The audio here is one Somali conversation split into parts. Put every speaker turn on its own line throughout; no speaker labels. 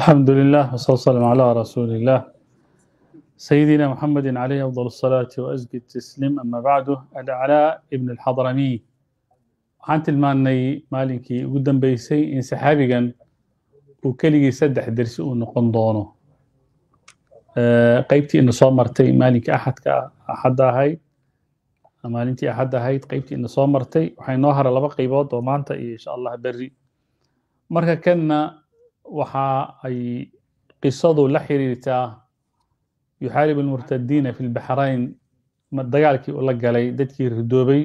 الحمد لله والصلاة والسلام على رسول الله سيدنا محمد عليه أفضل الصلاة وأزكي التسليم أما بعد العلاء ابن الحضرمي عن تلماني مالكي قدام بيسي إن سحابيا وكلي سدح درس ونقن دونه أه قيبتي إن صامرتي مالك أحد أحد هاي maalintii axadda ahayd qaybtii ina soo martay waxay noo hara laba qaybood oo maanta iyo insha allah berri marka kanna waxa ay qisadu la xiriirtaa yuxaarib almurtadiina fi lbaxrayn dagaalkii uu la galay dadkii ridoobay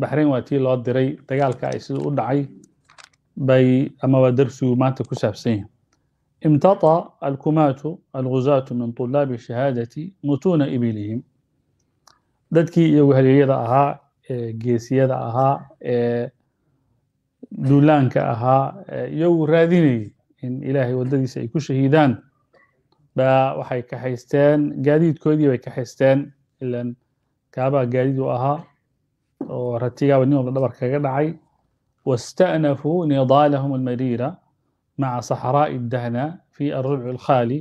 baxrayn waa tii loo diray dagaalka ay siduu u dhacay bay ama waa darsigu maanta ku saabsan yahay imtata alkumaatu alguzaatu min tulaabi shahaadati mutuuna ibilihim dadkii iyo wehelyada ahaa ee geesiyada ahaa ee duulaanka ahaa iyagu raadinayay in ilaahay waddadiisa ay ku shahiidaan baa waxay kaxaysteen gaadiidkoodii bay kaxaysteen ilan kaabaa gaadiid u ahaa oo ratigaaba nin walba dhabar kaga dhacay wasta'nafuu nidaalahum almariira maca saxraa'i اdahna fi alrubci alkhaali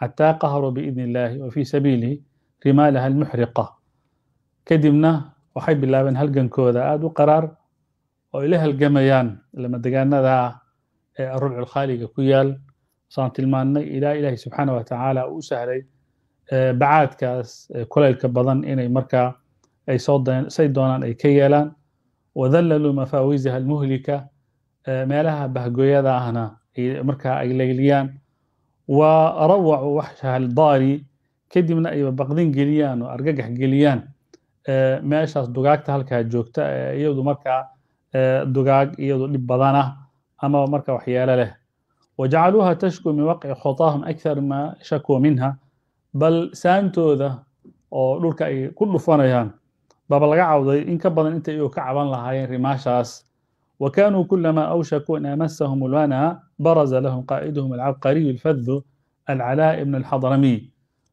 xataa qahruu biidni illahi wa fii sabiilihi rimaalaha almuxriqa kadibna waxay bilaabeen halgankooda aada u qaraar oo ila halgamayaan ilama degaanadaa ee arubcu lkhaaliga ku yaal saan tilmaannay ilaa ilaahay subxaana watacaala tacaala uu sahlay bacaadkaas kulaylka badan inay markaa ay soo say doonaan ay ka yeelaan wadallaluu mafaawiisaha almuhlika meelaha bahgooyada ahna markaa ay leyliyaan wa rawacuu waxshaha aldaari kadibna ay baqdin geliyaan oo argagax geliyaan meeshaas dugaagta halkaa joogta ee iyadu markaa dugaag iyadu dhib badan ah amaba marka waxyeelo leh wajacaluuha tashku min waqci khutaahum akhar maa shakuu minha bal saantooda oo dhulka ay ku dhufanayaan baba laga cawday in ka badan intay iyu ka caban lahaayeen rimaashaas wa kanuu kulamaa awshakuu in amasahum ulwana baraza lahum qaa'iduhum alcabqariyu alfaddu alcalaa ibn alxadramiy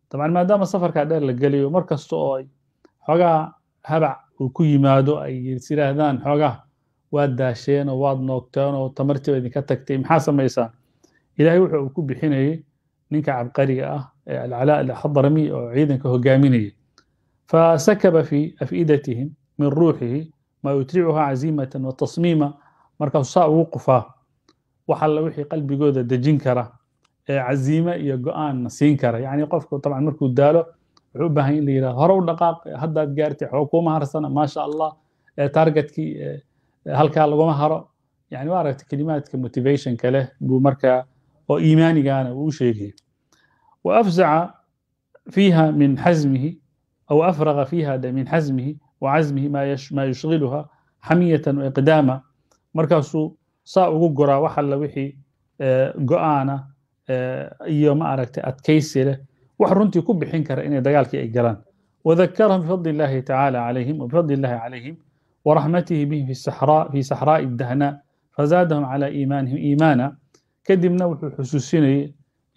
dabcan maadaama safarkaa dheer la gelayo mar kasta oo ay xoogaa habac uu ku yimaado ay sidhaahdaan xoogaa waad daasheen oo waad noogteen oo tamartiiba idinka tagtay maxaa samaysaan ilahay wuxa uu ku bixinayay ninka cabqariga ah ee alcalaa alxadrami oo ciidanka hogaaminaya sakaba fi afidatihim min ruuxihi maa yutricuha caziimatan tasmiima markaasu saa ugu qufaa wax wixii qalbigooda dejin kara ee caziime iyo go-aanna siin kara yacni qofku tabcan markuu daalo wuxuu u baahan in la yihahdo hore u dhaqaaq haddaad gaartay waxba kuuma harsana maasha allah ee targetkii halkaa laguma haro yani maaragta kelimaadka motivationka leh buu markaa oo iimaanigaana uu u sheegaya waafzaca fiiha min xasmihi aw afraqa fiiha min xasmihi wacasmihi maa yushghiluha xamiyatan waiqdaama markaasuu saa ugu goraa wax alla wixii go-aana iyo maaragta adkaysi leh wax runtii ku bixin kara inay dagaalkii ay galaan wadakkarahum bifadli illaahi tacaala calayhim wabifadli illaahi calayhim ورحمته bهm fي saxrاء الdahnا fazaadahum calى iimaanihim iimaana kadibna wuxuu xusuusinayay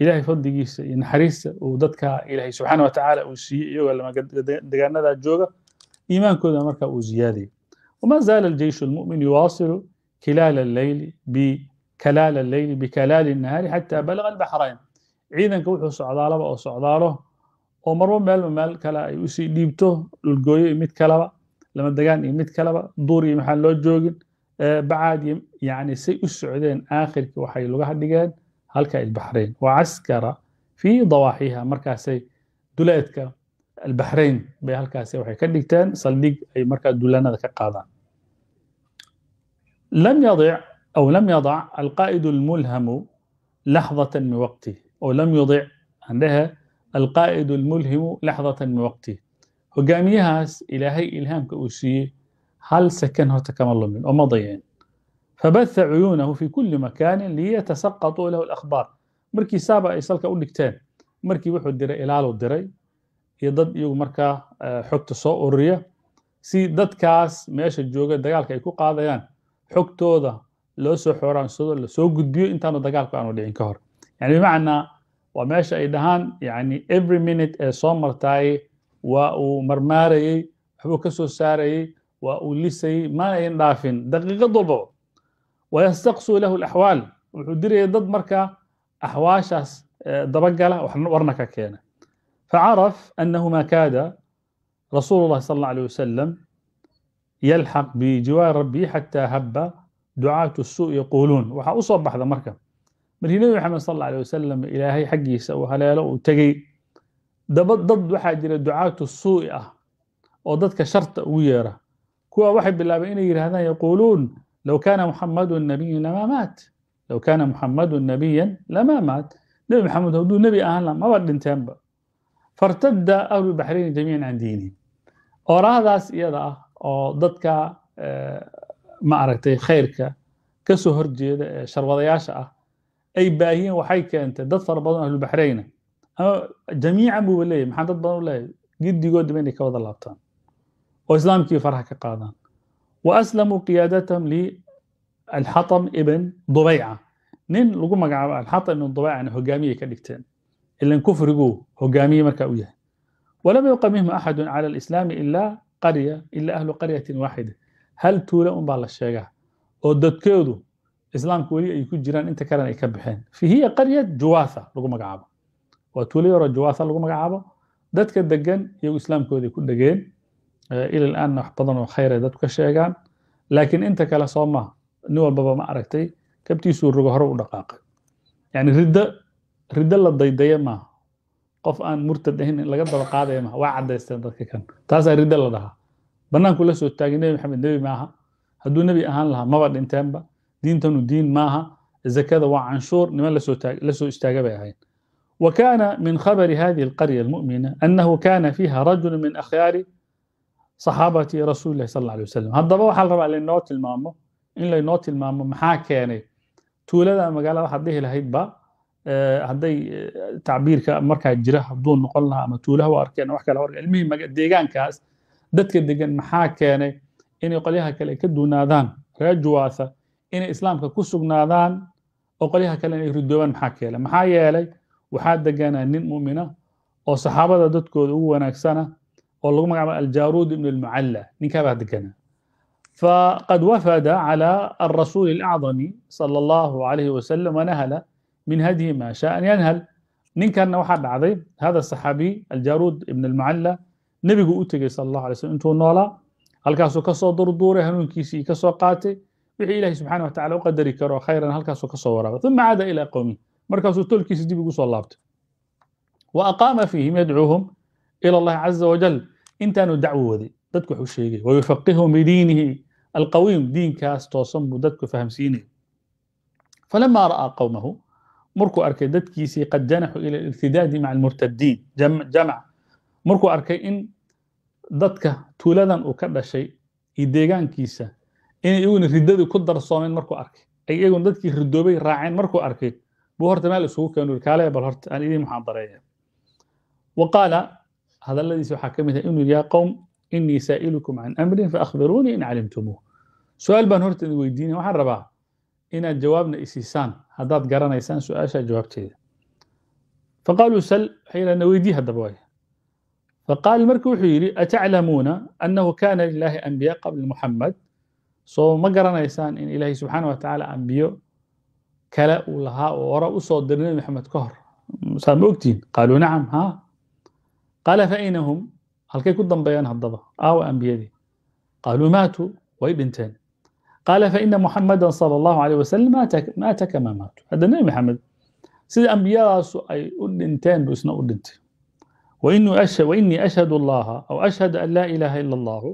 ilaahay fadligiisa iyo naxariista uu dadka ilaahay subxaana watacaala uu siiyey iyagoo lamadegaanadaa jooga iimaankooda marka uu ziyaadayay wama zaala aljeyshu almu'min yuwaasilu kilaal alleyli bikalaal alleyli bikalaali nahaari xataa balaga albaxrayn ciidanka wuxuu socdaalaba oo socdaalo oo marba meelba meel kale ay usii dhiibto dhulgooyo lama degaan iyo mid kaleba duur iyo maxaan loo joogin bacaad yani say u socdeen aakhirkii waxay lugaha dhigeen halka albaxrayn wa caskara fii dawaaxiha markaasay duleedka albaxrayn bay halkaasi waxay ka dhigteen saldhig ay markaa dulanada ka qaadaan lam yadic aw lam yadac alqaa'idu almulhamu laxdatan min waqtih aw lam yudic aan dhehe alqaa'idu almulhimu laxdatan min waqtih hogaamiyahaas ilaahay ilhaamka uu siiyey hal sakan horta kama lumin oo ma dayeen fabatha cuyuunahu fi kulli makaanin liyatasaqatuu lahu alakhbaar markii saaba ay salka u dhigteen markii wuxuu diray ilaaluu diray iyo dad iyagu markaa eh, xogta soo ururiya si dadkaas meesha jooga dagaalka ay ku qaadayaan xogtooda loo soo xooraansado lasoo gudbiyo intaanu dagaalku aanu dhicin ka hor yani bimacnaa waa meesha ay dhahaan yani every minute ee soo martaay waa uu marmaarayey waxbuu ka soo saarayey waa uu lisayey maana ayan dhaafin daqiiqad walbaba wayastaqsuu lahu laxwaal wuxuu diraya dad markaa axwaashaas dabagala warna ka keena facaraf anahuma kaada rasuulu اllahi sal اllah alيه wasalam yalxaq bijiwaar rabbi xataa haba ducaatu الsu yaquuluun waxaa u soo baxda marka markii nebi maxamed sal اllah alيه wasalam ilaahay xaggiisa uu haleelo uu tegey daba dad waxaa jira ducaatu suu'i ah oo dadka sharta ugu yeera kuwa waxay bilaabeen inay yidhahdaan yaquuluun low kaana muxamadun nabiyan lamaa maat low kaana muxamadun nabiyan lamaa maat nebi maxamed hadduu nebi ahaanla laha maba dhinteenba fartadda ahlubaxrayn jamiican can diinihim oraadaas iyada ah oo dadka eh, ma aragtay khayrka ka soo horjeeda ee sharwadayaasha ah ay baahiyeen waxay keentay dad fara badan ahlubaxrayna jamiican buu leeyahy maxaa dad badan u leeyahy giddigoodaba inay ka wada laabtaan oo islaamkii farha ka qaadaan wa aslamuu qiyaadatahum lialxatam ibn dubayca nin lagu magacaabo alxatam ibn dubaycana hogaamiyay ka dhigteen ilan kufrigu hogaamiye markaa u yahay walam yabqa minhum axadun cala alislaami ilaa qarya ilaa ahlu qaryatin waaxida hal tuule unbaa la sheegaa oo dadkoodu islaamka weli ay ku jiraan inta kalena ay ka baxeen fihiya qaryat juwaatha lagu magacaabo waat weli hore lagu magacaabo dadka degan iyagu islaamkoodii ku dhegeen ilal aanna wax badan oo khayr ay ka sheegaan laakiin inta kale soo maha nin walbaba ma aragtay kabtiisuu rogo hore u dhaqaaqay yani riddo riddo la daydaya maaha qof aan murtad ahayn in laga daba qaadaya maaha waa caddaysteen dadka kan taasaa riddo la dhahaa bannaanku la soo taagay nebi maxamed nebi maaha hadduu nebi ahaan lahaa maba dhinteenba diintanu diin maaha zakada waa canshuur niman lasoo istaagabay ahayn وكان من خبر هذه القرية المؤمنة أنه كان فيها رجل من أخيار صحابة رسول الله صلى الله عليه وسلم haddaba waxaa la rabaa laynoo tilmaamo in laynoo tilmaamo maxaa keenay tuulada magaalada waxaad dhihi lahaydba hadday tacbiirka markaa jira haduun noqon lahaa ama tuulaha u arkeen wax kale horka ilmihii deegaankaas dadka degan maxaa keenay inay qolyaha kale ka duunaadaan reer juwaasa inay islaamka ku sugnaadaan oo qolyaha kale inay ridoobaan maxaa keenay maxaa yeelay waxaa deganaa nin mu'mina oo saxaabada dadkooda ugu wanaagsana oo lagu magacaba aljaruud ibn اlmucalla ninkaabaa deganaa faqad wafada calى arasuuli اlacdami salى اllahu alayh wasalam wanahla min hadyi ma sha an yanhal ninkanna waxaa dhacday hada saxaabiy aljaruud ibn اlmucalla nebigu u tegey sal اllahu alay slm intuu noolaa halkaasuu kasoo durduuray hanuunkiisii kasoo qaatay wixii ilahi subxana wa tacala u qadari karo khayran halkaasuu kasoo waraabay uma caada ila qowmihi markaasuu tolkiisa dib igu soo laabtay wa aqaama fiihim yadcuuhum ila allahi caza wajal intaanu dacwo waday dadku waxu sheegay wayufaqihum bidiinihi alqawiim diinkaas toosan buu dadku fahamsiinaya falamaa ra'aa qowmahu markuu arkay dadkiisii qad janaxuu ila alirtidaadi maca almurtadiin jamac markuu arkay in dadka tuuladan uu ka dhashay iyo deegaankiisa inay iyaguna riddadii ku darsoomeen markuu arkay ay iyaguna dadkii ridoobay raaceen markuu arkay buu horta meel isugu keenu kaale bal horta aan idin muxaadareeya wa qaala hadalladiisa waxaa ka mid ah inuu yaa qowm inii saa'ilukum can amrin faakbiruunii in calimtumuuh su-aal baan horta idin weydiinaya waxaan rabaa inaad jawaabna isiisaan haddaad garanaysaan su-aashaa jawaabteeda faqaaluu sal waxay yidhahdeen weydii haddaba waay faqaal marka wuxuu yidhi ataclamuuna annahu kaana lilaahi anbiya qabla muxamed soo ma garanaysaan in ilaahay subxaana wa tacaala ambiyo kale uu lahaa oo hore usoo diray nabi maxamed ka hor saa ma ogtihin qaaluu nacam ha qaala faayna hum halkay ku dambeeyaan haddaba aawa ambiyadii qaaluu maatuu way dhinteen qaala faina muxamadan sala allahu aleyh wasalam maata kamaa maatu hadda nebi maxamed sida ambiyadaasu ay u dhinteen buu isna u dhintay wainii ashhadu allaha aw ashhadu an laa ilaaha ila allahu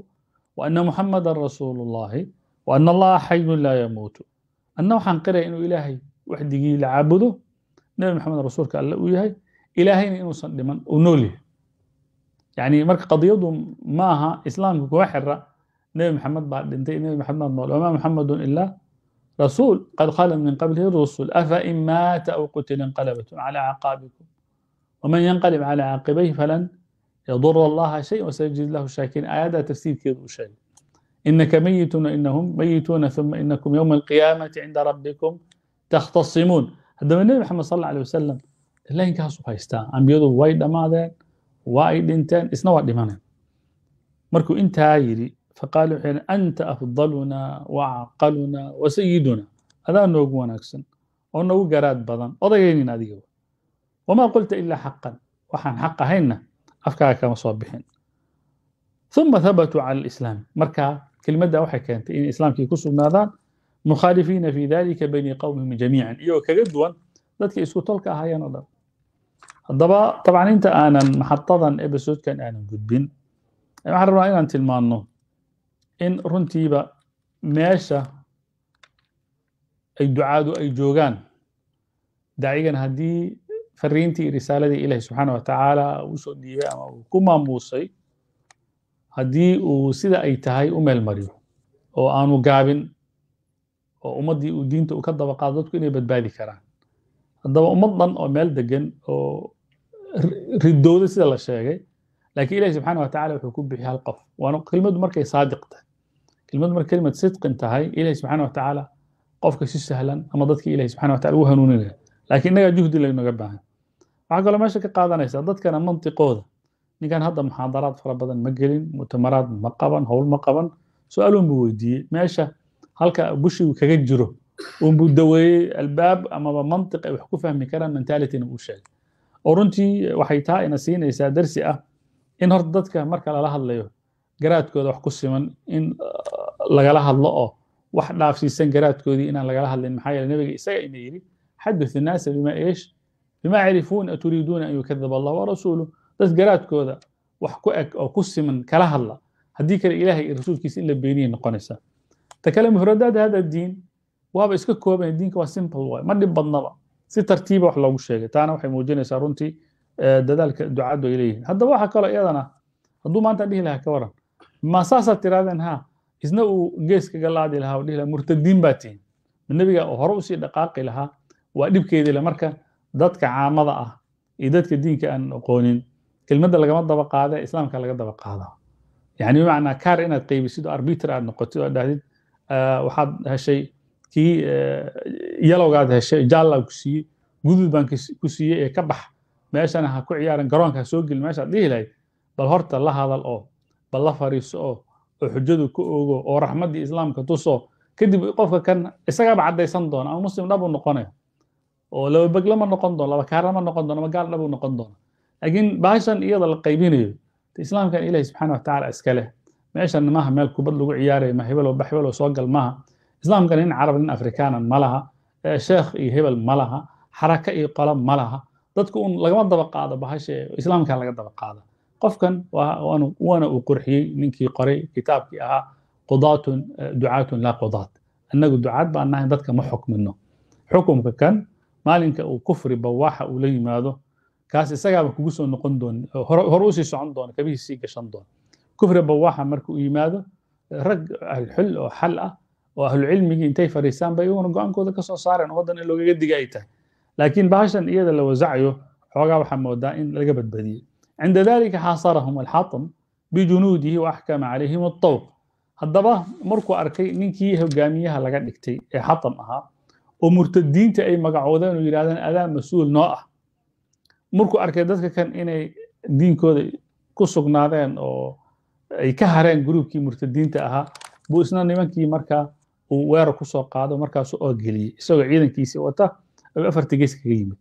waana muxamadan rasuulu llahi waana allaha xayun laa yamuutu anna waxaan qiraya inuu ilaahay وحدي لعبده نبي محمد رسول الله ويهي إلهين إنه صدما ونولي يعني مرك قضية ماها إسلام كوحرة نبي محمد بعد انتهي نبي محمد مولى وما محمد إلا رسول قد قال من قبله الرسول أفإن مات أو قتل انقلبتم على عقابكم ومن ينقلب على عقبيه فلن يضر الله شيء وسيجد له الشاكرين آية تفسير كذب شيء إنك ميت إنهم ميتون ثم إنكم يوم القيامة عند ربكم takhtasimuun haddaba nebi maxamed sal alla alay wasalam laynkaasuu haystaa ambiyadu way dhammaadeen waa ay dhinteen isna waa dhimaneen markuu intaa yidhi faqaala wuxuu yidhi anta afdalunaa wa acqalunaa wa sayidunaa adaa noogu wanaagsan oo noogu garaad badan odagaynin adiga wamaa qulta ilaa xaqan waxaan xaq ahaynna afkaaga kama soo bixin uma habatuu cala alislaam markaa kelimaddaa waxay keentay inay islaamkii ku sugnaadaan mukhalifiina fi dalika bani qowmihim jamiican iyagoo kaga duwan dadka isku tolka ahaayeen oo dhan haddaba dabcan inta aanan maxadadan ebisoodkan aanan gudbin waxaan rabnaa inaan tilmaanno in runtiiba meesha ay ducaadu ay joogaan dacigan haddii fariintii risaaladii ilaahi subxaana wa tacaala uu soo dhiibay ama uu ku maamuusay haddii uu sida ay tahay u meel mariyo oo aanu gaabin oo ummaddii uu diinta uu ka dabaqaado dadku inay badbaadi karaan haddaba ummad dhan oo meel degan oo ridooda sida la sheegay laakiin ilahi subxaana watacala wuxuu ku bixiyay hal qof waana kelmaddu markay saadiq tahay kelmaddu markay kelimad sidqin tahay ilahi subxaana watacaala qofka si sahlan ama dadkii ilahi subxana watacala u hanuuninaya laakiin innagaa juhdi laynaga baahan waxaa kaloo meesha ka qaadanaysaa dadkana mantiqooda ninkan hadda muxaadaraad fara badan ma gelin mutamaraad ma qaban howl ma qaban su-aaluunbuu weydiiyey meesha halka bushii uu kaga jiro unbuu daweeyey albaab amaba mantiq ay wax ku fahmi karaan mentalityna uu sheegay oo runtii waxay taa ina siinaysaa darsi ah in horta dadka marka lala hadlayo garaadkooda wax ku siman in uh, lagala hadlo oo wax dhaafsiisan garaadkoodii inaan lagala hadlayn maxaa yeele nebiga isaga ina yidhi xadith innaasa bima ish bima yarifuuna turiiduuna an yukadaba allah warasuulu dad garaadkooda wax ku eg oo ku siman kala hadla haddii kale ilaahay iyo rasuulkiisa in la beeniya noqonaysaa ta kale mufradaada hada diin waaba iska kooban diinka waa simple waay ma dhib badnaba si tartiiba wax loogu sheegay taana waxay muujinaysaa runtii dadaalka ducaddu ay leeyihiin haddaba waxa kaloo iyadana hadduu maanta dhihi lahaa ka waran ma saasaad ha isna uu geeska galaadi lahaa oo dhihi lahaa murtadiin baa tihin nebiga hore usii dhaqaaqi lahaa waa dhibkeedii le marka dadka caamada ah iyo dadka diinka aan aqoonin kelmadda lagama daba qaadee islaamka laga daba qaadaa yacni bimacnaa kaar inaad qaybisid oo arbiter aad noqotid oo dhahdid waxaad heshay kii yalowgaad heshay jaalla ku siiyey gudud baan ku siiyey ee ka bax meeshana ha ku ciyaaran garoonka ha soo gelin meeshaad dhihi lahayd bal horta la hadal oo bal la fariiso oo oo xujadu ka ogo oo raxmaddii islaamka tuso kadib qofka kan isagaaba caddaysan doona ama muslim dhabu noqonayo oo laba beglama noqon doono laba kaarama noqon doono ama gaal dhabu noqon doono laakiin baashan iyada la qaybinayo islaamkan ilaahi subxaana watacaala iska leh meeshan maaha meel kubad lagu ciyaaraya ma hebelo ba hebelo soo gal maaha islaamkana nin carab nin afrikaana ma laha eh, sheekh iyo hebel ma laha xaraka iyo qolo ma laha dadku un lagama daba qaado bahashe islaamkaa laga daba qaada qofkan waana uu qurxiyey ninkii qoray kitaabkii ahaa qudaatun eh, ducaatun laa qudaat annagu ducaad baan nahay dadka ma xukmino xukumka kan maalinka uu kufri bawaaxa uu la yimaado kaas isagaaba kugu soo noqon doon hore usii socon doona kabihiisii gashan doona kufri bawaxa markuu yimaado rag ahlxul oo xal ah oo ahlucilmigii intay fadhiistaan bay iyaguna go-aankooda kasoo saareen oo waddan in loogaga diga ay tahay laakiin bahashan iyada la wasacayo xoogaa waxaa moodaa in laga badbadiyey cinda dalika xaasarahum alxatam bijunuudihi wa axkama calayhim attawq haddaba markuu arkay ninkii hogaamiyaha laga dhigtay ee xatam ahaa oo murtadiinta ay magacoodeen oo yidhahdeen adaa mas-uul noo ah markuu arkay dadka kan inay diinkooda ku sugnaadeen oo ay ka hareen gruubkii murtadiinta ahaa buu isna nimankii markaa uu weerar kusoo soo qaado markaasu oo geliyey isagoo ciidankiisii wata ayuu afartii gees kaga yimid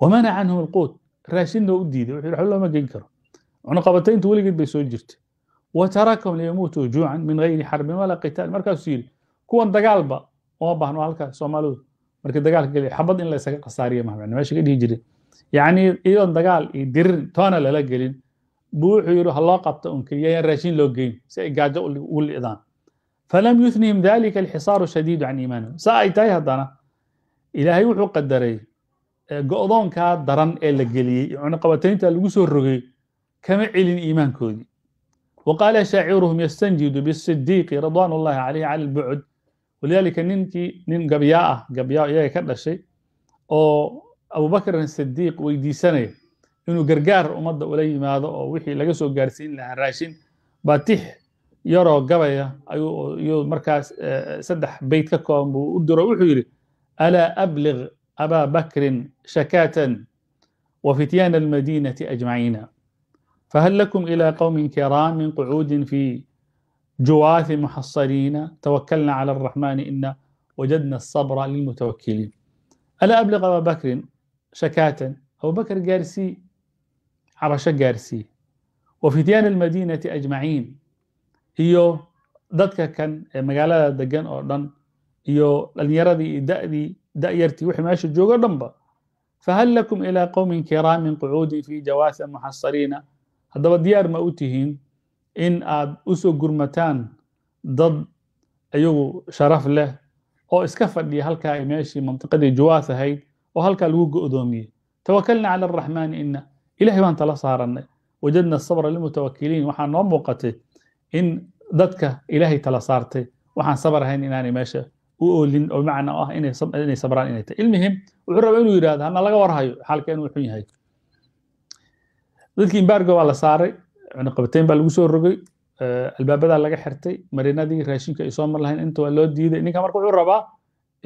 wamana canhum alquut raashinna u diiday wuxuu waxba geyn karo cunuqabatayntu weligeed bay soo jirtay watarakahum liyamuutuu juucan min gayri xarbin walaa qitaal markaasuu yidhi kuwan dagaalba uma baahno halka soomaalidu markii dagaalka geliya xabad in la isaga khasaariya meesha ka dhihi jiray yacni iyadoon dagaal iyo dirin toona lala gelin bu wuxuu yidhi ha loo qabto un keliya raashin loo geyn si ay gaajo ugu lidaan falam yuthnihim dalika alxisaaru shadiidu can iimaanihim sa ay tahay haddana ilaahay wuxuu qadaray go'doonkaa daran ee la geliyey cunuqabataynta lagu soo rogay kama celin iimaankoodii wa qaala shaaciruhum yastanjidu bisidiiqi ridwaan ullahi calayhi cala albucd walidaalika ninkii nin gabyaa ah gabyaa iyaga ka dhashay oo abubakrin sidiiq weydiisanaya inuu gargaar ummadda ula yimaado oo wixii laga soo gaarsiin lahaa raashin baatix yaroo gabaya ayuu markaas saddex beyt ka kooban buu u diro wuxuu yidhi alaa abliq abaa bakrin shakaatan وفتيان المدينة أجمعين فهل لكم إلى قوم كرام قعود في جواث محصرين توكلنا على الرحمن إنا وجدنا الصبر للمتوكلين ألا أبلغ أبا بكر شكاة أبو بكر جارسي cabasho gaarsii wa fityaani almadiinati ajmaciin iyo dadka kan ee magaalada degan oo dhan iyo dhalinyaradii iyo dadii da'yartii wixii meesha joogo dhanba fahal lakum ilaa qowmin kiraamin qucuudin fii jawaasin muxasariina haddaba diyaar ma u tihiin in aad u soo gurmataan dad iyagu sharaf leh oo iska fadhiya halkaa ay meeshii mantiqadii jawaas ahayd oo halkaa lagu go'doomiyey tawakalna cala araxmaani ina ilahay baan tala saaranay wajadna sabra lilmutawakiliin waxaa noo muuqatay in dadka ilaahay tala saartay waxaan sabar ahayn inaanay meesha u oolin oo macna ah inay sabraan inay tahay ilmihim wuxuu rabaa inuu yidhahdo hana laga warhayo xaalkeenu wuxun yahay dadkii imbaargo baa la saaray cunaqabatayn baa lagu soo rogay albaabadaa laga xirtay marinadii raashinka ay soo mar lahayn inta waa loo diiday ninka marka wuxuu rabaa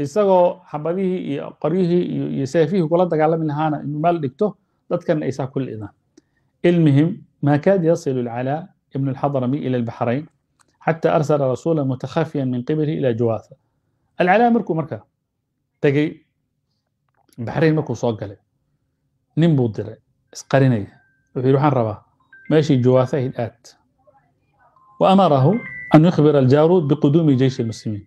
isagoo xabadihii iyo qoryihii iyo seefihii kula dagaalami lahaana inuu maal dhigto dadkan ay ku lidaan المهم ما كاد يصل العلاء ابن الحضرمي إلى البحرين حتى أرسل رسولا متخفيا من قبله إلى جواثة العلاء markuu marka tagay baxrayn markuu soo galay nin buu diray isqarinaya wuxuu yidhi waxaan rabaa meeshii jawaafa ahayd aad waamarahu an yukhbira aljaruud biquduumi jeyshi almuslimiin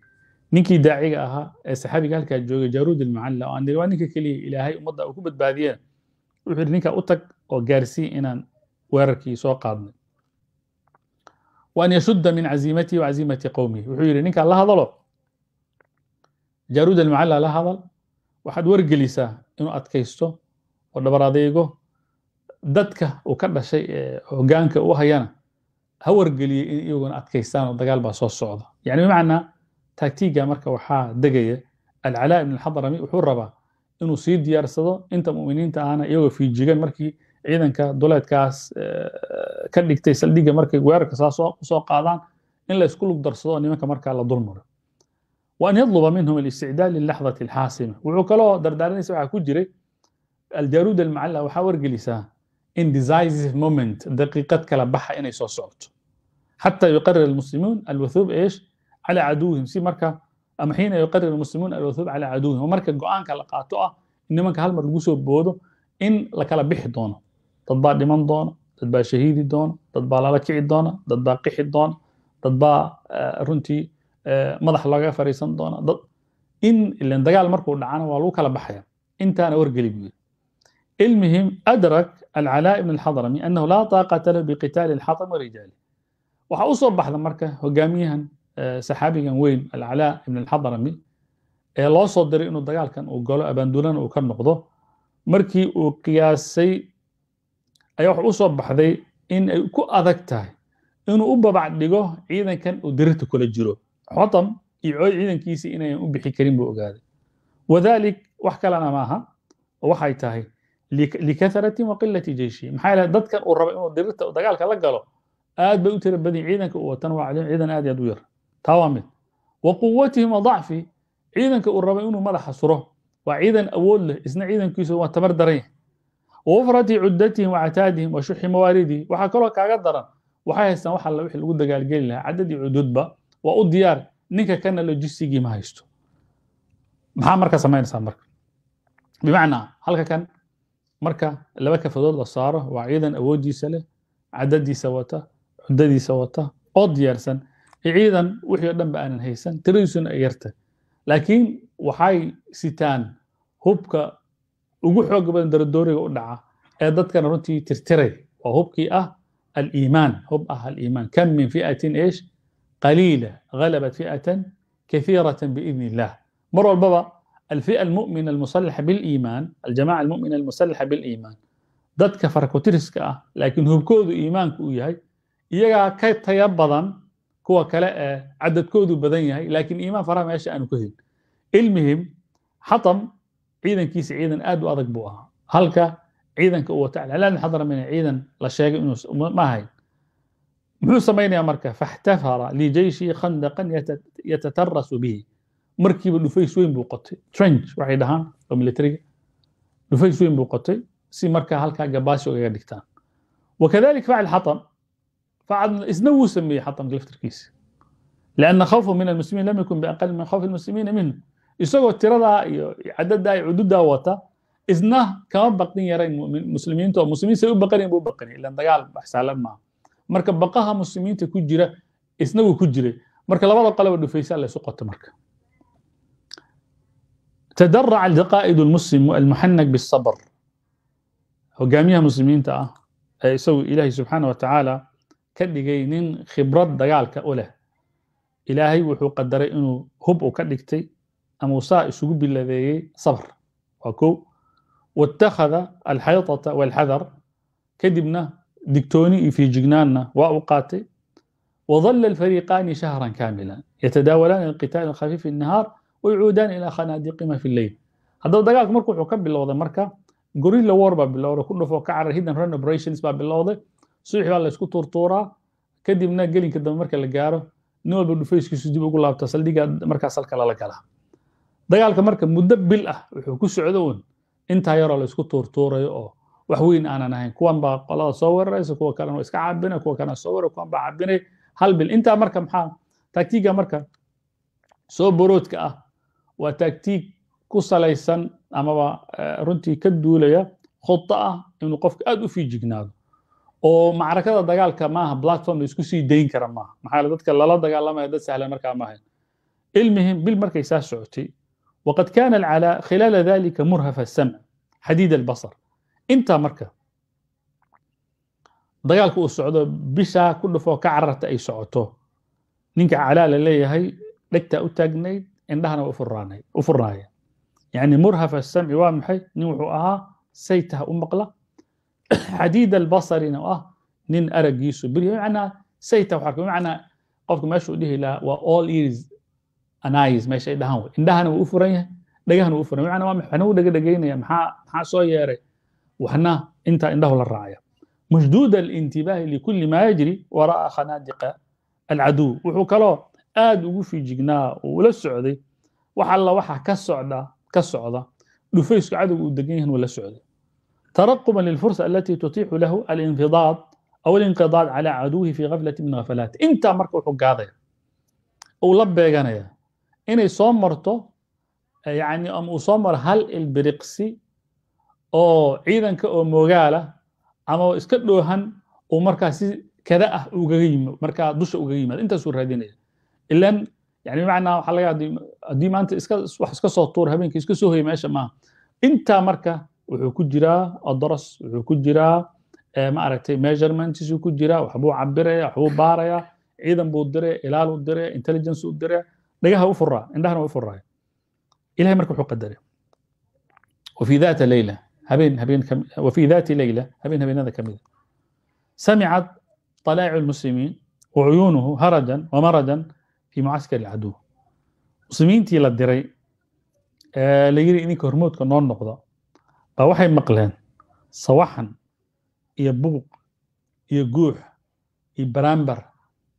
ninkii daaciga ahaa ee saxaabiga halkaa joogay jaruud almucalla oo aan diri waa ninka keliya ilaahay ummadda uu ku badbaadiyeen wuxuu yidhi ninkaa u tag oo gaarsii inaan weerarkii soo qaadnay wa an yashudda min caziimatii wa caziimati qowmihi wuxuu yidhi ninkaa la hadalo jaaruud almacalla la hadal waxaad wargelisaa inuu adkaysto oo dhabar adeygo dadka uu ka dhashay ee hoggaanka u hayana ha wargeliyay in iyaguna adkaystaan oo dagaal baa soo socda yani bimacnaa taagtiga marka waxaa degaya alcalaa ibn alxadrami wuxuu rabaa inuu sii diyaarsado inta muminiinta ahna iyagoo fiijigan markii ciidanka duleedkaas eh, ka dhigtay saldhigga markay weerarka saaskusoo qaadaan in la lug darsado nimanka markaa la dulmaro waan yadluba minhum alisticdaal lilaxdati alxaasima wuxuu kaloo dardaaranaysa waxaa ku jiray aljaruud almacalla waxaa wargelisaa in decisive moment daqiiqad kala baxa inay soo socoto xataa yuqarir almuslimuun alwathuub eesh calaa caduwihim si marka ama xiina yuqarir muslimuun alwathuub calaa caduwihim marka go-aanka la qaato ah in nimanka halmar lagu soo boodo in lakala kala bixi doono dad baa dhiman doona dad baa shahiidi doona dad baa lala kici doona dad baa qixi doona dad baa eh, runtii eh, madax looga fariisan doona dad in ilan dagaal markuu dhacana waa lagu kala baxaya intaana wargeli buu yidhi المهم أدرك العلاء بن الحضرمي أنه لا طاقة له بقتال الحطم ورجاله waxa baxda marka hogaamiyahan saxaabigan weyn alcalaa ibn alxadarami ee loo soo diray inuu dagaalkan uu galo abaanduulana uu ka noqdo markii uu qiyaasay ayaa wax u baxday in ay ku adag tahay inuu u babac dhigo ciidankan uu dirirta kula jiro xotam iyo coy ciidankiisii inayan u bixi karin buu ogaaday wadaalik wax kalena maaha waxay tahay likaharatin waqilati jeyshi maxaa yeele dadkan uu rabo inuu dirirta dagaalka la galo aad bay u tira badin ciidanka uu watana waa ciidan aad i aad u yar taa waa mid wa quwatihim wa dacfi ciidanka uu rabay inuu madaxa suro waa ciidan awood leh isna ciidankiisu waa tabar daran yahay wawafrati cuddatihim wa cataadihim wa shuxi mawaariidihim waxaa kaloo kaaga daran waxay haystaan wax alle wixii lagu dagaalgeli lahaa caddad cududba waa u diyaar ninka kana lojisigii ma haysto maxaa marka samaynaysaa marka bimacnaa halka kan marka laba kafadood la saaro waa ciidan awooddiisa leh cadadiisa wata cuddadiisa wata oo diyaarsan ciidan wixii o dhan ba aanan haysan tiradiisuna ay yarta laakiin waxay sitaan hubka ugu xooga badan daradooriga u dhaca ee dadkana runtii tirtiray waa hubkii ah aliimaan hub ah aliimaan kam min fi'atin ish qaliila galabat fi'atan kathiiratan biidni illah mar walbaba alfi'a almu'mina almusalaxa biliimaan aljamaca almu'mina almusalaxa biliimaan dadka farakutiriska ah laakiin hubkoodu iimaanku uu yahay iyagaa ka taya badan kuwa kale ee cadadkoodu badan yahay laakiin iimaan faraha meesha aanu ka helin ilmihim xatam ciidankiisa ciidan aad u adag buu ahaa halka ciidanka uu wata alclaal xadar ciidan la sheegay inuu ma ahayn muxuu samaynayaa marka faxtafara lijeyshihi khandaqan yatatarasu bihi markiiba dhufays weyn buu qotay trench waxay dhahaan oo militariga dhufays weyn buu qotay si markaa halkaa gabaasho ugaga dhigtaan wakadalika facil xatam بعض اسنا هو سميه حطم لفترkiisa لأن خوفه من المسلمين لم يكن بأقل من خوف المسلمين منه isagoo tiradaa iyo cadadaa iyo cududaa wata isna kama baqin yarayn muslimiinta oo muslimiin say u baqanayn buu baqanay ilan dagaal baxsaalan maaha marka baqaha muslimiinta ku jira isna wuu ku jiray marka labada qalaba تدرع القائد المسلم المحنك بالصبر hogaamiyaha muslimiinta ah ee isagu ilaahay subxaanaه ka dhigay nin khibrad dagaalka u leh ilaahay wuxuu qadaray inuu hub u ka dhigtay ama uu saa isugu biladeeyey sabr waa kow watakhada alxaytata walxadar kadibna digtooni iyo fiijignaanna waa u qaatay وظل الفريقان شهرا كاملا يتداولان القتال الخفيف النهار ويعودان إلى خنادقهما في الليل هذا دقائق مركو وحو كبلوده مركا guerrilla war baa bilowday ku dhufo ka carar hidden run operations baa bilowday subax baa laysku tuurtuuraa kadibna gelinka dambe marka la gaaro nin walba dhufayskiisu dib ugu laabta saldhigaa markaas halka lala galaa dagaalka marka muddo bil ah wuxuu ku socdo un intaa yaroo laysku tuurtuurayo oo wax weyn aanan ahayn kuwan baa qolada soo weeraraysa kuwa kalena waa iska caabinay kuwa kalena soo weerar kuwan baa caabinay hal bil intaa marka maxaa taagtiiga marka soo boroodka ah waa taagtiig ku salaysan amaba eh, runtii ka duulaya khuda ah inuu qofka aad u fiijignaado oo macrakada dagaalka maaha platform la isku sii dayn kara maaha maxaa dadka lala dagaalamaya dad sahlan markaa maaha bil markay ساس socotay waqad kaana العلاء khilaala dalika murhafa السمع xadiid البصر intaa marka dagaalka uu socdo bishaa ku dhufoo ka cararta ay socoto ninka calaa la leeyahay dhegtaa u taagnayd indhahana u furnaaya yani murhafa samci waa maxay nin wuxuu ahaa saytaha u maqla xadiid albasarina oo ah nin araggiisu beri manaa sayta waxaa ka macnaa qofka meeshuu dhihi lahaa waa all ears anayes meesha dhahan wey indhahana wuu u furan yahay dhagahana wuu furan macnaa waxna u dhaga maxaa maxaa soo yeeray waxna intaa indhahu la raacaya mashduud alintibaahi likulli maa yajri wara'a khanaadiqa alcaduw wuxuu kaloo aad ugu fiijignaa oo ula socday wax alla waxa ka socda ka socda dhufaysku cadowga uu degan yahan uu socday ترقبا للفرصة التي تتيح له الانفضاض أو الانقضاض على عدوه في غفلة من غفلات intaa marka wuxuu gaadaya uu la beeganaya inay soo marto yani ama uu soo maro hal ilbiriqsi oo ciidanka oo moogaala ama iska dhoohan uu markaa si kada ah ugaga yimi markaa dusha ugaga yimaado intaasuu raadinaya ilan yani bimacnaa waxaa laga haddii maanta iska wax iska soo tuur habeenkii iska soo hoya meesha maaha intaa marka wuxuu ku jiraa adaras wuxuu ku jiraa eh, maaragtay measurementsuu ku jiraa waxbuu cabiraya waxbuu baaraya ciidan buu diraya ilaaluu diraya intelligence u diraya dhagaha u furaa indhahana u furaaya ilahay marka wuxuu qadaray وفي ذات ليلة هبين هبين كم وفي ذات ليلة هبين هبين هذا كم سمعت طلائع المسلمين وعيونه هرجا ومرجا في معسكر العدو مسلمين تيلا الدري آه ليري إني كهرموت كنون baa waxay maqleen sawaxan iyo buuq iyo guux iyo baraambar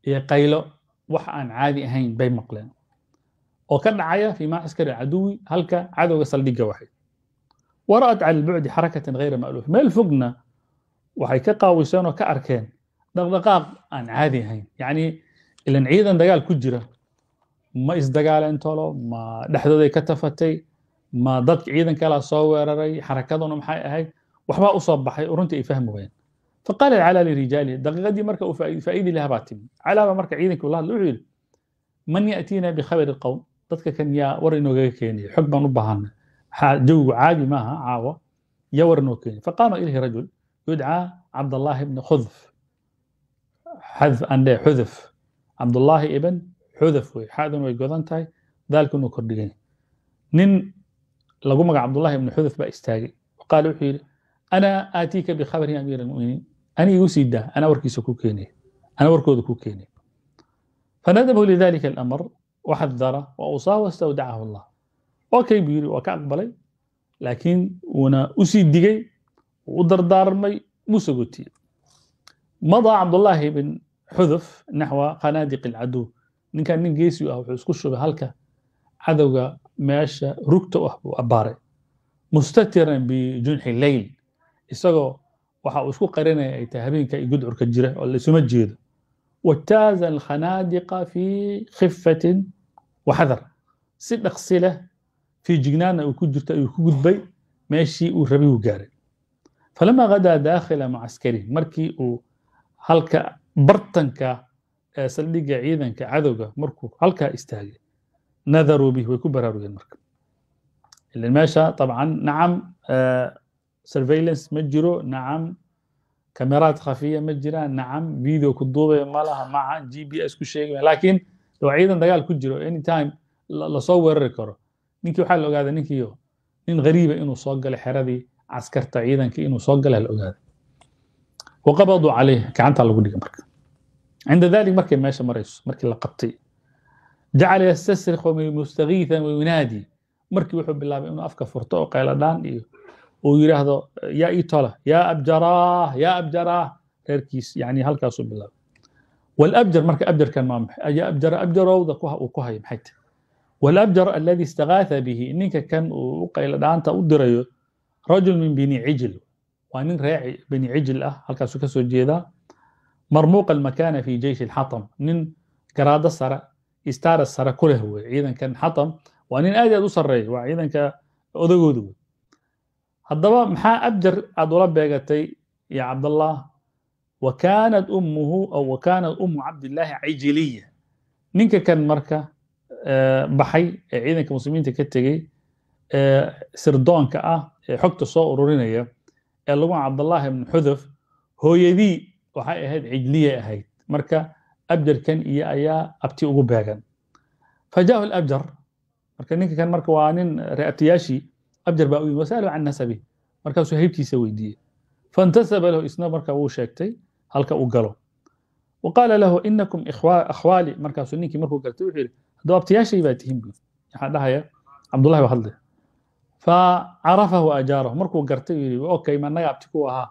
iyo qaylo wax aan caadi ahayn bay maqleen oo ka dhacaya fii maa askari caduwi halka cadowga saldhigga waxay wara wara'at cala albucdi xarakatan hayra ma'luuf meel fogna waxay ka qaawiseen oo ka arkeen dhaqdhaqaaq aan caadi ahayn yacnii ilan ciidan dagaal ku jira ma isdagaaleen tolo ma dhexdooday ka tafatay ma dadka ciidanka la soo weeraray xarakaduna maxay ahayd waxbaa usoo baxay runtii ay fahmi wayeen faqaala calaa lirijaali daqiiqadii marka uu faa'iidi lahaa baa timi calaaba marka ciidankii ula hadla wuxuu yidhi man ya'tiina bikhabari qowm dadka kan yaa war inoogaga keenaya xog baan u baahana jawigu caadi maaha caawa yaa war inoo keenaya faqaama ilayhi rajul yudcaa cabdallaahi ibni khudf xadf andhe xuduf cabdullaahi ibn xuduf wey xadan way godan tahay daalka inuu nin lagu magac cabdulahi ibn xuduf baa istaagay qaal wuxuu yidhi ana aatiika bikhabari amiira muminiin ani igu sii daa anaa warkiisa ku keenaya anaa warkooda ku keenaya fanadabahu lidalika alamr waxadara wa awsaa wastawdacahu allah okay buu yidhi waa ka aqbalay laakiin wuuna usii digay wuu u dardaarmay wuu madaa cabdulaahi ibn xuduf naxwa khanaadiq alcaduw ninkan nin geesi ah wuxuu isku shubay halka cadowga meesha rugta ah buu abbaaray mustatiran bijunxi leyl isagoo waxa uu isku qarinaya ay tahay habeenka i gudcurka jira oo laisuma jeedo wataaza alkhanaadiqa fii khifatin waxadar si dhaqsi leh fii jignaana uu ku jirto ayuu ku gudbay meeshii uu rabay uu gaaray falamaa hadaa daakhila mucaskari markii uu halka bartanka ee saldhigga ciidanka cadowga markuu halkaa istaagay nadaruu bih way ku baraarugeen marka ilan meesha طabcan nacam surveillance ma jiro nacam kameraad khafiya ma jiraan nacam video ku duubaya ma maca g b s ku sheegaya laakiin doo ciidan dagaal ku jiro anytime lasoo weerari karo ninkii waxaa la ogaaday ninkiio nin ghariiba inuu soo galay xeradii caskarta ciidanka inuu soo galay la ogaaday waqabaduu calayh gacantaa lagu dhigay marka cinda dalik markay meesha marayso markii la qabtay jacala yastasriq mustagiitan wayunaadi markii wuxuu bilaabay inuu afka furto oo qayladhaan iyo uu yidhaahdo yaa ii tola yaa abjaraah yaa abjaraah reerkiis yani halkaasuu bilaabay والأبجر مرك أبجر كان مامح أجا أبجر أبجر وضا كوها وكوها يمحيت والأبجر الذي استغاث به إنك كان وقيل دعان تأدري رجل من بني عجل وأنين راعي بني عجل أه هل كان سكسو جيدا مرموق المكان في جيش الحطم نين كرادة سرى stars sare ku leh wey ciidankan xatam waa nin aad i aad u sareeya waa ciidanka odagooda wey haddaba maxaa abjar aad ula beegatay ya cabdallah wa kaanad ummuhu aw wa kaanat ummu cabdillaahi cijiliya ninka kan marka baxay ee ciidanka muslimiinta ka tegey ee sirdoonka ah ee xogta soo ururinaya ee lagu cabdallaahi ibnu xudaf hooyadii waxay ahayd cijliya ahayd marka abjarkan iyo ayaa abti ugu beegan fajahu abjar marka ninka marka waa nin re'atiyaashii abjar baa u yimid wasalu can nasabi markaasuu haybtiisa weydiiyey fantasaba lahu isna marka wuu sheegtay halka uu galo wa lahu inakum akhwaali markaasuu ninkii markuu gartay wuxuu yidhi hadduu abtiyaashay baa tihin bu waxaa dhahaya cabdullahi baa hadlay facarafahu ajaarahu markuu gartay yidhi okay ma abti ku ahaa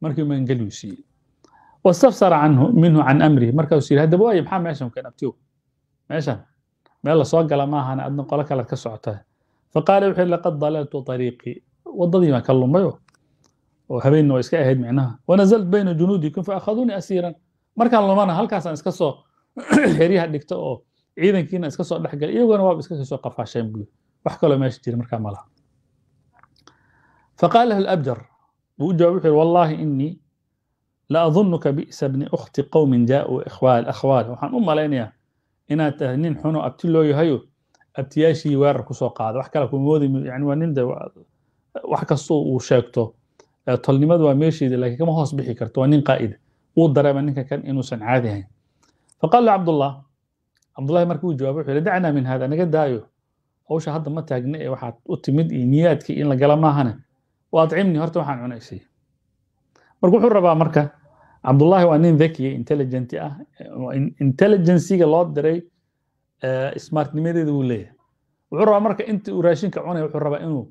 markii maangeliyu siiyey wastafsara canhu minhu can amrihi markaasuu yiri haddaba waayo maxaa meeshan keen meeshan meel la gala maahana adna qolo kalead ka socota faqaala wuxuu laqad dalaltu ariiqii waddadii baan ka lumay oo habeenna waa iska ahayd micnaha wanazalt bayna junuudikum faakhaduunii asiiran markaan lumana halkaasaan iska soo xeryaha dhigta oo ciidankiina iska soo dhexgalay iyagona waaba iska soo qafaasheen buu wax kaloo meesha jira markaa malaha faqaala lahu labjar buu u jawab wuxuu yihi wallaahi inii la adunuka bisa bni ukhti qowmin jaauu ikhwaal akhwaal waxaan u malaynayaa inaad tahay nin xunoo abti loo yahayo abtiyaashii weerar kusoo qaada wax kale kumoodi yani waa nin de wax kastoo uu sheegto tolnimadu waa meesheeda laakiin kama hoos bixi karto waa nin qaa'ida wuu dareema ninka kan inuusan caadi ahayn faqaala cabdullah cabdullahi markii uu jawaabo wuxuu yidhi dacnaa min hada naga daayo hawsha hadda ma taagna ee waxaad u timid iyo niyaadkii in la gala maahane wa horta waxaan cunaysay marka wuxuu rabaa marka cabdullahi waa nin vekiye intelligenti ah intelligensiga loo diray eh, smartnimadeeda wuu leeyahay wuxuu rabaa marka inta uu raashinka cunaya wuxuu rabaa inuu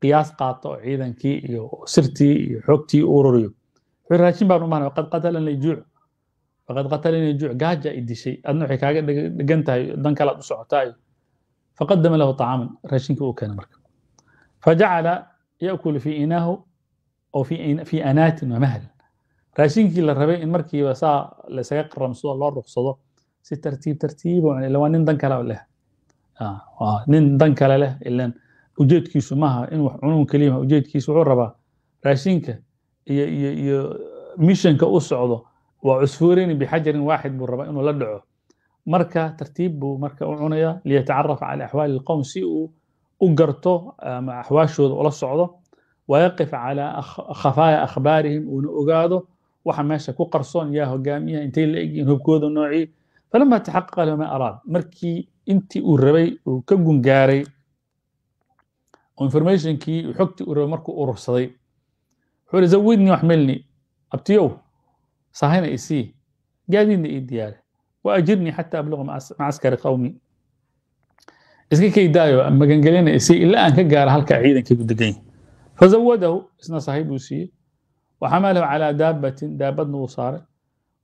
qiyaas qaato ciidankii iyo sirtii iyo xogtii u ururiyo wuxuu raashin baan u mahnay waqad juuc faqad qatalana juuc gaaja i dishay adna waxay kaaga dhegan tahay dan kale u socotaa faqadama lahu طacaaman raashinkii uu keenay marka fajacala yaأkulu fi inaahu oo fi anaatin wa mahal raashinkii la rabay in markiiba saa laysaga qaramso loo ruksado si tartiib tartiib waa nin dan kale leh ah, nin dan kale leh ilan ujeedkiisu maaha in wax cunuun keliya ujeedkiisu wuxuu rabaa raashinka iyo iyo iyo mishanka u socdo waa cusfuurayni bixajarin waaxid buu rabaa inuu la dhaco marka tartiib buu marka u cunaya liyatacarafa cala axwaali lqowm si uu u garto ama axwaashooda ula socdo wayaqif cala khafaaya akhbaarihim uuna ogaado waxa meesha ku qarsoon yaa hogaamiya intay la egyihiin hubkooda noocii falama taxaqaqa lahu araad markii intii uu rabay uu ka gungaaray oo informationkii xogtii uu rabay markuu urursaday wuxuu ihi zawidnii waxmilni abtiyow sahayna isii gaadiidna ii diyaare wa ajirnii xataa abluqa macaskari qawmi iska kaydaayo magangelina isii ilaa aan ka gaaro halkaa ciidanka ku degan fazawadahu isna sahay buu siiyey وxmlh عlى daabaةi daabadna wuu saaray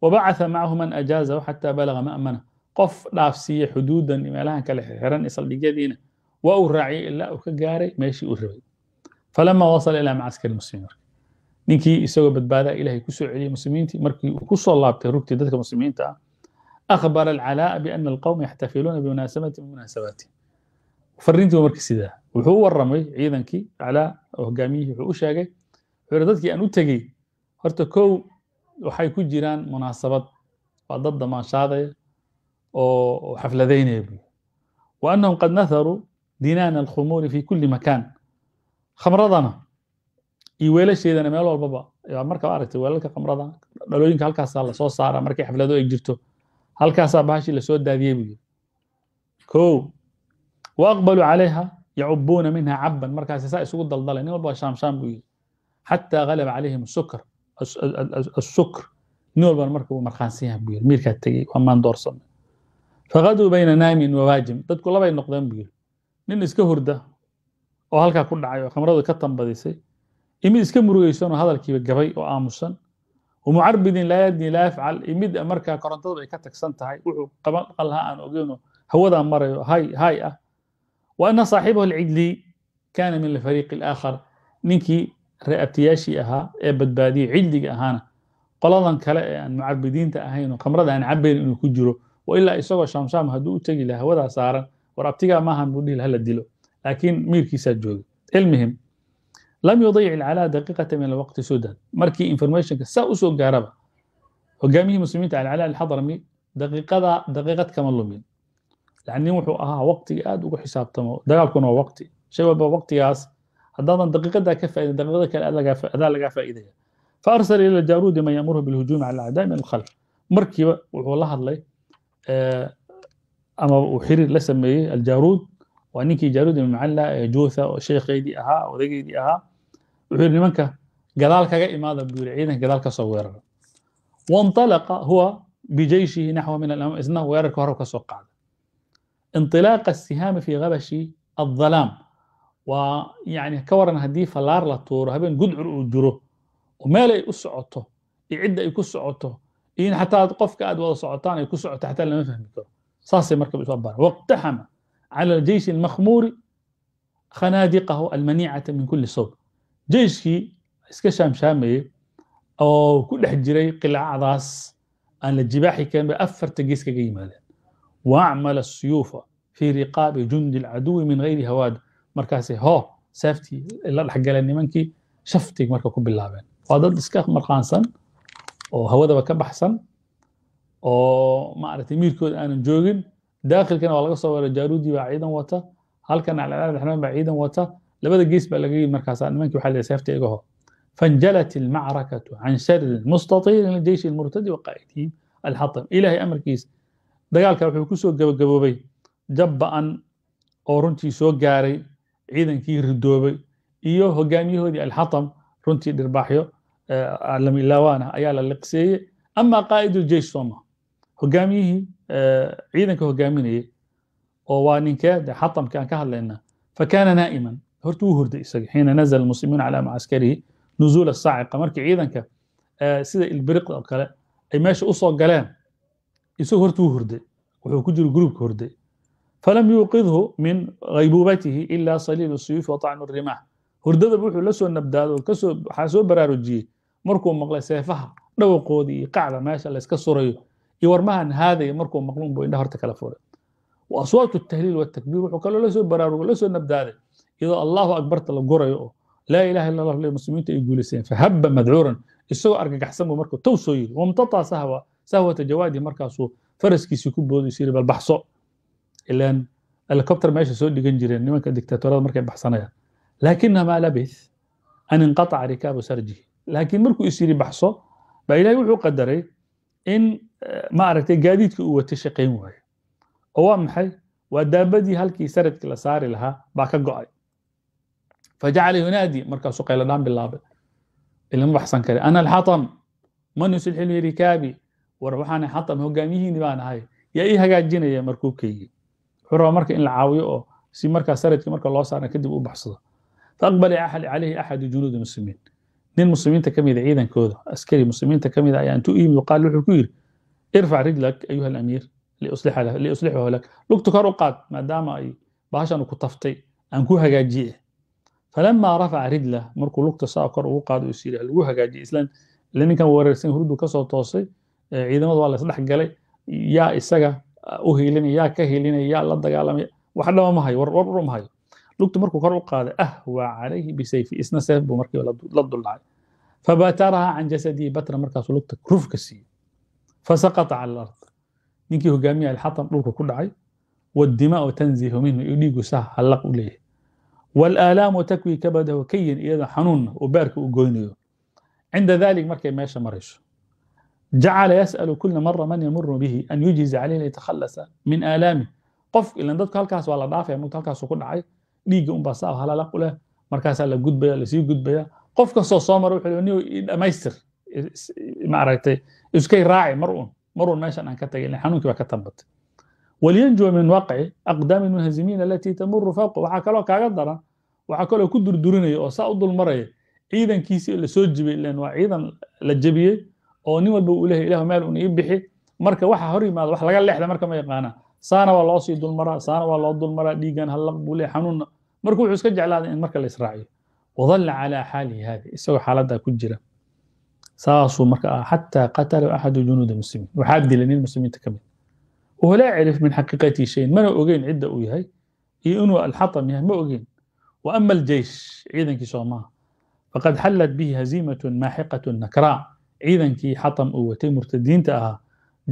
وbacaثa macahu man أjaaزahu xatى balغa maأmanh qof dhaafsiiya xuduudan meelahan kale xiran ee saldhigyadiina waa uu raaciyay ilaa uu ka gaaray meeshii uu ninkii isagoo badbaadaa ilahay kusoo celiyey muslimiintii markii uu kusoo laabtay rugtii dadka muslimiinta ah akhbara alcalaa'a biana alqowma yaxtafiluuna bimunaasabati min munaasabaatihim fariintii waa sidaa wuxuu u warramay ciidankii calaa hogaamiyihii wuxuu u sheegay hore dadkii aan u tegey horta kow waxay ku jiraan munaasabad waa dad damaanshaadaya oo xafladaynaya buy wa annahum qad naharuu dinaana alkhumuuri fi kulli makaan khamradana iyo weelasheedana meel walbaba markaa aragtay weelalka khamrada dhalooyinka halkaasaa lasoo saara markay xaflado ay jirto halkaasaa bahashii lasoo daadiyey buu yiri ko wa aqbaluu calayha yacubuuna minha cabban markaasi saa isugu daldalay nin walba shaamshaam buu yiri xataa halab calayhim sukr asukr nool baan marka uu markhaansanyaha buu miirkaa tegey waa maandoorsamay faqaduu bayna naamin wawaajim dadku labay noqdeen buu yiri nin iska hurda oo halkaa ku dhacay oo khamradu ka tambadisay imid iska murugaysan oo hadalkiiba gabay oo aamusan mucarbidin laa yadni laa yafcal imid markaa korontadu ay ka tagsan tahay wuxuu qaban qalha aan ogeyno hawadaa marayo hay hay ah wa ana saaxibahu alcijliy kaana min alfariiqi alaakhar ninkii reeabtiyaashii ahaa ee badbaadiyey cidliga ahaana qoladan kale ee aan mucabidiinta ahayn oo khamrada aan cabayn inuu ku jiro oo ilaa isagoo shaamshaam hadduu u tegi lahaa hawadaa saaran war abtigaa maahan buu dhihi laha la dilo laakiin miirkiisaa jooga cilmihim lam yudayic ilcalaa daqiiqata min alwaqti sudan markii informationka saa usoo gaaraba hogaamiyihii muslimiinta alcalaa alxadrami daqiiqada daqiiqad kama lumin yani wuxuu ahaa waqtiga aad ugu xisaabtamo dagaalkuna waa waqti shay walba waqtigaas haddaadan daqiiqadaa ka faa'idin daqiiqada kale adaa lagaa faa'iidaya fa arsala ila jaaruudi man yamurhu bilhujuumi cala acdaa min alkhalq markiiba wuxuu la hadlay ama uu xiriir la sameeyey aljaaruud waa ninkii jaaruud ibn macalla ee juutha oo sheekhaydii ahaa odaygeydii ahaa wuxuu yidhi nimanka gadaal kaga imaada buu yidhi ciidanka gadaal ka soo weerara waintalaqa huwa bijeyshihi naxwa min alamam isna weerarka hore ka soo qaada intilaaqa asihaami fii gabashi aldalaam waa yani ka waran haddii fallaar la tuuro habeen gudcur uu jiro oo meel ay u socoto iyo cidda ay ku socoto iyo in xataa qofka aad wada socotaan ay ku socoto xataa lama fahmi karo saasay marka soo baran waqtaxama cala aljeyshi almakhmuuri khanaadiqahu almaniicata min kulli sawb jeyshkii iska shaamshaamayey oo ku dhex jiray qilacadaas aan la jibaaxi karin bay afarta gees kaga yimaadeen waacmala siyuufa fii riqaabi jundi alcaduwi min gayri hawaad markaas ho saaftii la dhexgaleen nimankii shaftig marka ku bilaabeen waa dad iska marqaansan oo hawadaba ka baxsan oo maaragtay miirkooda aanan joogin daakhilkana waa laga soo weera jaaruudii baa ciidan wata halkana alcalaal raxmaan baa ciidan wata labada gees baa laga yimid markaasa nimankii waxaa leeyahay seefta iga hor فانجلت المعركة عن شر المستطيل للجيش المرتدي وقائده الحطم إلهي dagaalka wuxuu ku gabagaboobay jaba'an oo runtii soo gaaray ciidankii ridoobay iyo hogaamiyahoodii alxatam runtii dhirbaaxyo eh, lamilawaana ayaa la liqseeyey ama qaa'iduljeys soo maha hogaamiyihii eh, ciidanka hogaaminayay oo waa ninkee de xatamka aan ka hadlayna fa fakaana naa'iman horta wuu hurday isaga xiina nazala almuslimuuna calaa mucaskarihi nuzuula saaciqa markii ciidanka eh, sida ilbiriq oo kale ay meesha u soo galeen isagu horta wuu hurday wuxuu ku jira gruubka hurday falam yuuqidhu min haybuubatihi ila saliil suyuufi waطacnu rimaah hurdadaba wuxuu la soo nabdaado kasoo waxaa soo baraarujiyey markuu maqlay seefaha dhawaqoodii iyo qacda meesha layska surayo iyo warmahan haadaya markuu maqluun buu indha horta kala furay wa aswaatu tahliil watakbiir wuxuu kaloo lasoo baraarugo lasoo nabdaaday iyadoo allahu akbarta la gorayo oo laa ilaha illa allah muslimiinta ay guulayseen fahabba madcuuran isagoo argagaxsan buu marka tow soo yiri wamtataa sahwa sahwata jawaadi markaasuu faraskiisii ku booday isiri bal ilan helicopter meesha soo dhigan jireen nimanka dictatorada markay baxsanayaan laakina maa labith an inqataca rikaabu sarjihi laakiin markuu is yidhi baxso baa ilahay wuxuu qadaray in ma aragtay gaadiidkii uu watay shaqayn waayo oo waa maxay waa daabadii halkii saradkii la saari lahaa baa ka go'ay fajacala yunaadi markaasuu qayladhaan bilaabay ilama baxsan kare ana alxatam man yusilxi li rikaabi war waxaanay xatam hogaamiyihiini baan ahay yaa ii hagaajinaya markuubkaygii raba marka in la caawiyo oo si markaa saradkii marka loo saara kadib u baxsado faaqbali calayhi axadu junuudi muslimiin nin muslimiinta ka ah ciidankooda askari muslimiinta ka ah ayaa intuu yimid qaal wuxuu ku yidhi irfac rijlak ayuha alamiir liuslixahu lak lugta kor u qaad maadaama ay baashan ku taftay aan ku hagaajiye falamaa rafaca rijlah markuu lugta saa kor ugu qaado uu isiri lagu hagaajiye islaan ninkan weerarsan hurdu kasoo toosay ciidamadu waa la galay yaa isaga u hiilinaya ka hiilinaya la dagaalamaya wax dhaba ma hayo warwar ma hayo lugtu markuu kor u qaaday ah waa calayhi bisayfi isna seef buu markiiba la duldhacay fabataraha can jasadii batra markaasuu lugta rufka siiyey fasaqata cala alard ninkii hogaamiya alxatam dhulka ku dhacay wadimaau tanzihu minhu iyo dhiigu sa hallaq u leeyahay waalaalaamu takwi kabadahu kayin iyadoo xanuunna uu baarka u goynayo cinda dalik markay meesha marayso jacala yasأl kula mara man yamuru bihi an yujiz caleyh liytakhalasa min aalaami qof ilan dadku halkaas waa la dhaafaya mugta halkaasu ku dhacay dhiigga unbaa saa halalaq u leh markaasaa la gudbaya lasii gudbaya qof kastoo soo mara wuxuu niyo idhamaystir maaragtay iskay raaci mar un mar un meeshan aan ka tagay xanuunkii baa ka tambatay walyanjua min waaqci aqdaami lmunhazimiina alatii tamuru fawqa waxaa kaloo kaaga daran waxaa kaloo ku durdurinaya oo saa u dulmaraya ciidankiisii oo nin walba ulehay ilah meel un ii bixi marka waxa hor yimaada wax laga leexda marka ma yaqaana saana waa loosii dulmaraa saana waa loo dulmaraa dhiigan hallaq buu leeyahy xanuunna marka wuxuu iska jeclaaday in marka la wadalla calaa xaalihi haadi isagoo xaaladdaa ku jira saasuu marka ah xataa qatala axadu junuuda muslimiin waxaa dilay nin muslimiinta ka mid oo laa cirif min xaqiiqatihi shayin mana ogeyn cidda uu yahay iyo inuu alxatam yahay ma ogeyn wa ama aljeysh ciidankii soomaha faqad xallat bihi haziimatun maaxiqatun nakraa ciidankii xatam uu watay murtadiinta ahaa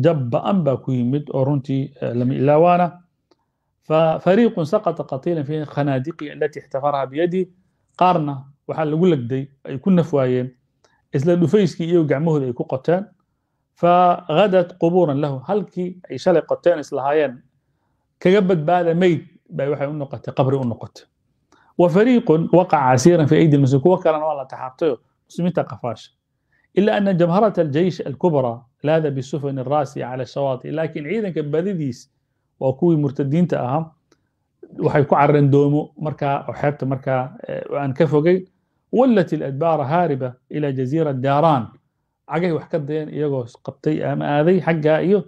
jab ba-an baa ku yimid oo runtii eh, lama ilaawaana fariiqun saqata qatiilan fi khanaadiqi alatii ixtifaraha biyadi qaarna waxaa lagu legday ay ku nafwaayeen isla dhufayskii iyagu gacmahooda ay ku qoteen fagadat qubuuran lahu halkii ay shalay qoteen islahaayeen kaga badbaada meyd bay waxay u noqotay qabri u noqotay wa fariiqun waqaca casiiran fi aydi muslim kuwo kalena waa la taxaabtayo muslimiinta qafaasha إلا أن جمهرة الجيش الكبرى laada bisufan raasi cala shawaati laakiin ciidanka badidiis waa kuwii murtadiinta ahaa waxay ku carareen doomo markaa oo xeebta markaa aan ka fogeyn wallat iladbaara haariba ila jaziira daaraan cagay wax ka dayeen iyagoo qabtay ama aaday xaggaa iyo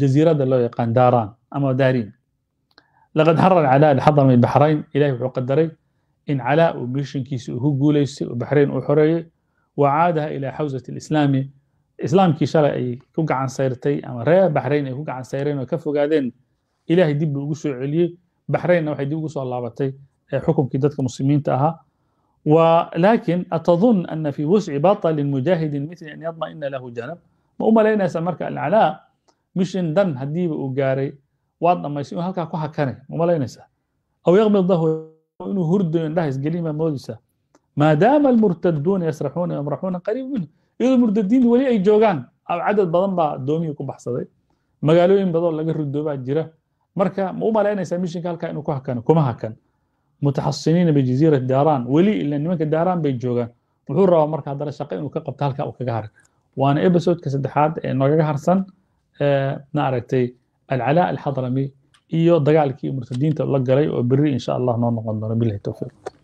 jaziiradda loo yaqaan daaraan ama daariin laqad hara alcalaa lxadami baxrayn ilahi wuxuu qadaray in calaa uu mishinkiisi uu ku guulaystay oo baxrayn uu xoreeyey wacaadaha ilaa xawsat lislaami islaamkii shalay ay ku gacan sayrtay ama reer baxrayn ay ku gacan sayreen oo ka fogaadeen ilaahay dib buu ugu soo celiyey baxraynna waxay dib ugu soo laabatay xukunkii dadka muslimiinta ahaa laakiin atadun ana fi wusci baطlin mujaahidin mili an yadmaina lahu janab ma u malaynaysaa marka alcalaa mishin dan hadiiba uu gaaray waad dhamaysay inuu halkaa ku hakanay ma u malaynaysaa aw yaqbid lahu inuu hurdayo indhahais ما daam اmurtaduuna ysraxuuna ymraxuuna qariib minhu iyadoo murtadiintu weli ay joogaan cadad badan baa doomihii ku baxsaday magaalooyin badanoo laga rudoobaa jira marka ma u malaynaysaa mishinka halkaa inuu ku hakano kuma hakan mutaxasiniina bijaziirat daaran weli ila nimanka daaran bay joogaan wuxuu rabaa marka haddana shaqo inuu ka qabto halkaa uu kaga haray waana ebisodka saddexaad ee noogaga harsan ma aragtay alcala alxadrami iyo dagaalkii murtadiinta la galay oo beri insha allah noo noqon doono bilahi towfiiq